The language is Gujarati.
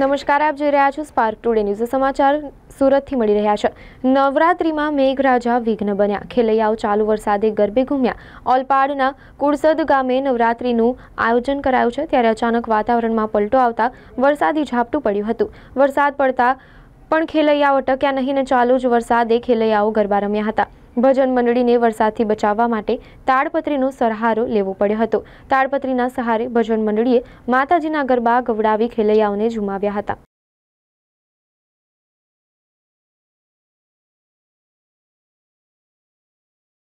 નમસ્કાર આપ જોઈ રહ્યા છો સ્પાર્ક ટુડે ન્યૂઝ સમાચાર સુરતથી મળી રહ્યા છે નવરાત્રિમાં મેઘરાજા વિઘ્ન બન્યા ખેલૈયાઓ ચાલુ વરસાદે ગરબે ઘૂમ્યા ઓલપાડના કુરસદ ગામે નવરાત્રિનું આયોજન કરાયું છે ત્યારે અચાનક વાતાવરણમાં પલટો આવતા વરસાદી ઝાપટું પડ્યું હતું વરસાદ પડતા પણ ખેલૈયાઓ ટક્યા નહીં ને ચાલુ જ વરસાદે ખેલૈયાઓ ગરબા રમ્યા હતા ભજન મંડળીને વરસાદથી બચાવવા માટે તાડપત્રીનો સહારો લેવો પડ્યો હતો તાડપત્રીના સહારે ભજન મંડળીએ માતાજીના ગરબા ગવડાવી ખેલૈયાઓને ઝુમાવ્યા હતા